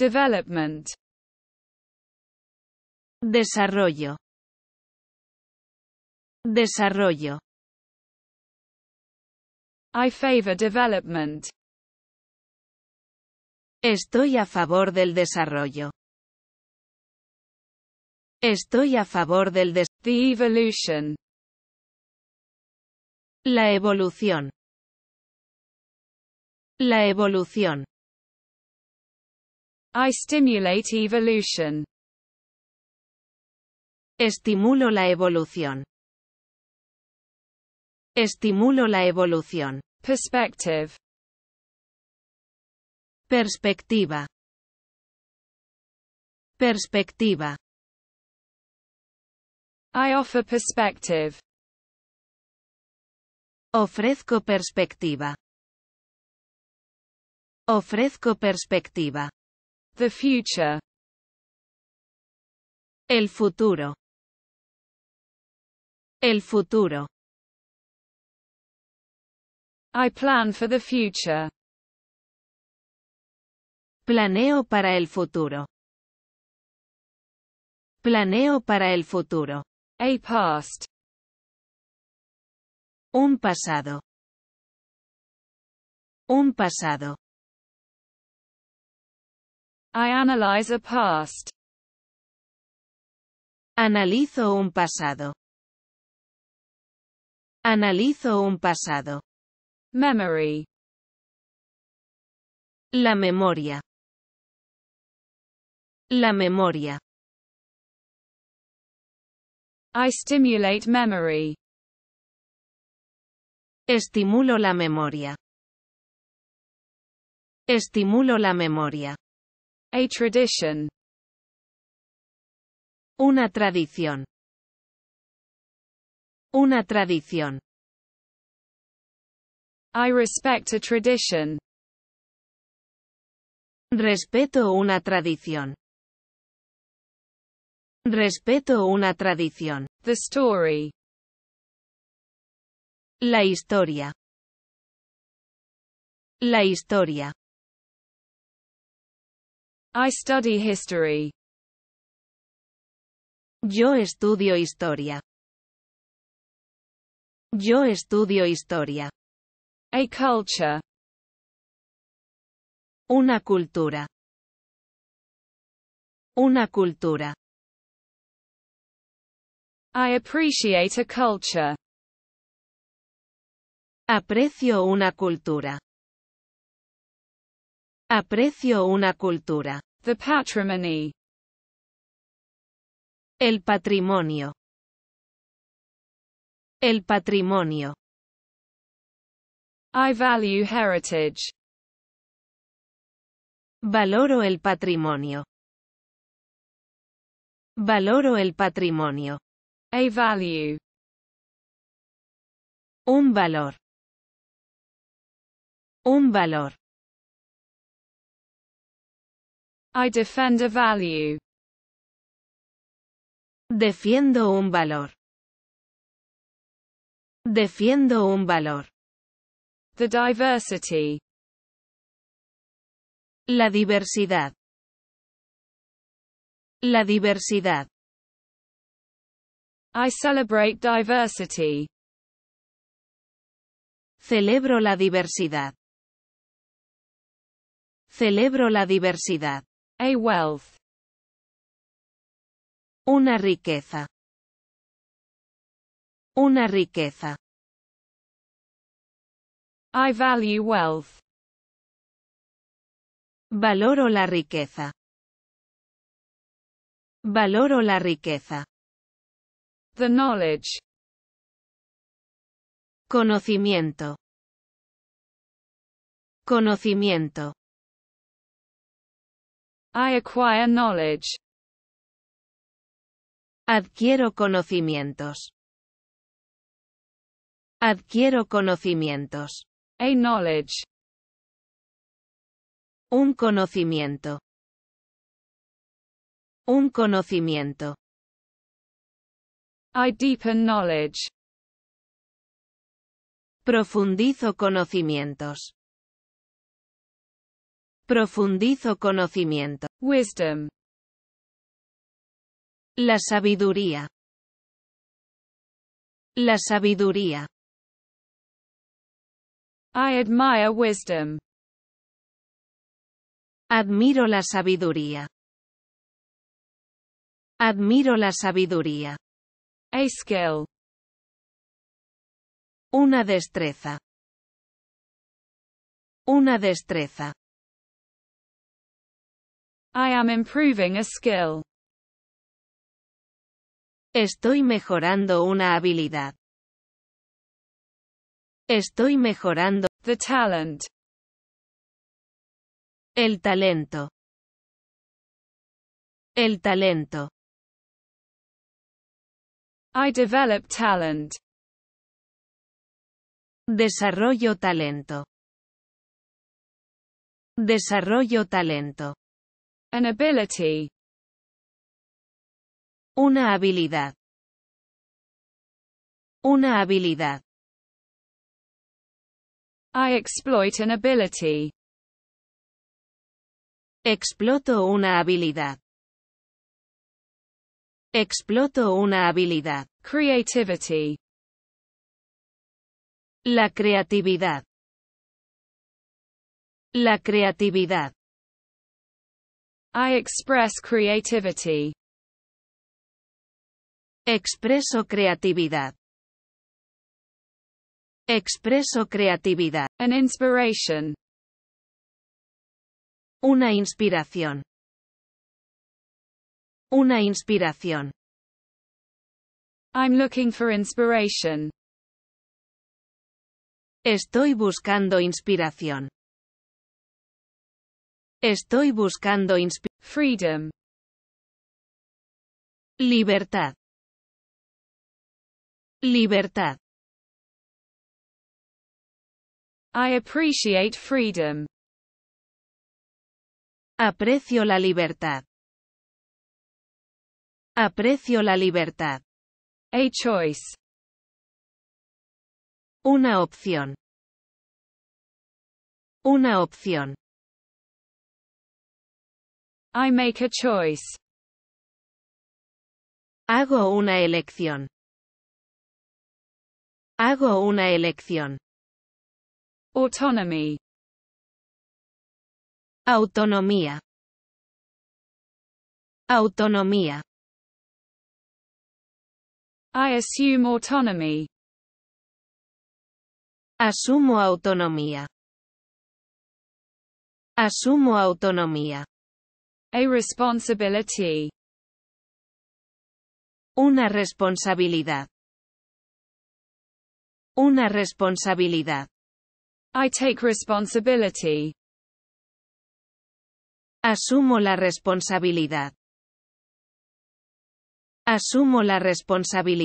Development. Desarrollo. Desarrollo. I favor development. Estoy a favor del desarrollo. Estoy a favor del desarrollo. The evolution. La evolución. La evolución. I stimulate evolution. Estimulo la evolución. Estimulo la evolución. Perspective. Perspectiva. Perspectiva. I offer perspective. Ofrezco perspectiva. Ofrezco perspectiva. The future. El futuro. El futuro. I plan for the future. Planeo para el futuro. Planeo para el futuro. A past. Un pasado. Un pasado. I analyze a past. Analizo un pasado. Analizo un pasado. Memory. La memoria. La memoria. I stimulate memory. Estimulo la memoria. Estimulo la memoria. A tradition. Una tradición. Una tradición. I respect a tradition. Respeto una tradición. Respeto una tradición. The story. La historia. La historia. I study history. Yo estudio historia. Yo estudio historia. A culture. Una cultura. Una cultura. I appreciate a culture. Aprecio una cultura. Aprecio una cultura. The patrimony. El patrimonio. El patrimonio. I value heritage. Valoro el patrimonio. Valoro el patrimonio. A value. Un valor. Un valor. I defend a value. Defiendo un valor. Defiendo un valor. The diversity. La diversidad. La diversidad. I celebrate diversity. Celebro la diversidad. Celebro la diversidad. A wealth. Una riqueza. Una riqueza. I value wealth. Valoro la riqueza. Valoro la riqueza. The knowledge. Conocimiento. Conocimiento. I acquire knowledge. Adquiero conocimientos. Adquiero conocimientos. A knowledge. Un conocimiento. Un conocimiento. I deepen knowledge. Profundizo conocimientos. Profundizo conocimiento. Wisdom. La sabiduría. La sabiduría. I admire wisdom. Admiro la sabiduría. Admiro la sabiduría. A skill. Una destreza. Una destreza. I am improving a skill. Estoy mejorando una habilidad. Estoy mejorando. The talent. El talento. El talento. I develop talent. Desarrollo talento. Desarrollo talento. An ability. Una habilidad. Una habilidad. I exploit an ability. Exploto una habilidad. Exploto una habilidad. Creativity. La creatividad. La creatividad. I express creativity. Expreso creatividad. Expreso creatividad. An inspiration. Una inspiración. Una inspiración. I'm looking for inspiration. Estoy buscando inspiración. Estoy buscando freedom. Libertad. Libertad. I appreciate freedom. Aprecio la libertad. Aprecio la libertad. A choice. Una opción. Una opción. I make a choice. Hago una elección. Hago una elección. Autonomy. Autonomía. Autonomía. I assume autonomy. Asumo autonomía. Asumo autonomía. A responsibility. Una responsabilidad. Una responsabilidad. I take responsibility. Asumo la responsabilidad. Asumo la responsabilidad.